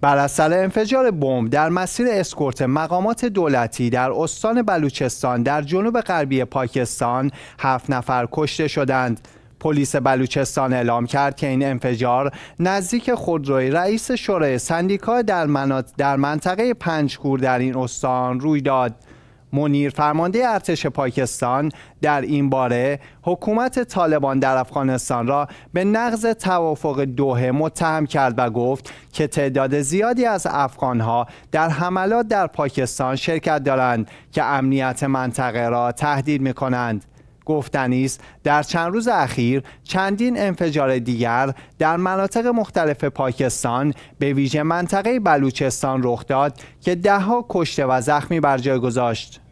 بر اثر انفجار بمب در مسیر اسکورت مقامات دولتی در استان بلوچستان در جنوب غربی پاکستان هفت نفر کشته شدند پلیس بلوچستان اعلام کرد که این انفجار نزدیک خودروی رئیس شورای سندیکا در, در منطقه پنجکور در این استان روی داد منیر فرمانده ارتش پاکستان در این باره حکومت طالبان در افغانستان را به نقض توافق دوهه متهم کرد و گفت که تعداد زیادی از افغانها در حملات در پاکستان شرکت دارند که امنیت منطقه را تهدید می کنند. گفتنی در چند روز اخیر چندین انفجار دیگر در مناطق مختلف پاکستان به ویژه منطقه بلوچستان رخ داد که دهها کشته و زخمی بر جای گذاشت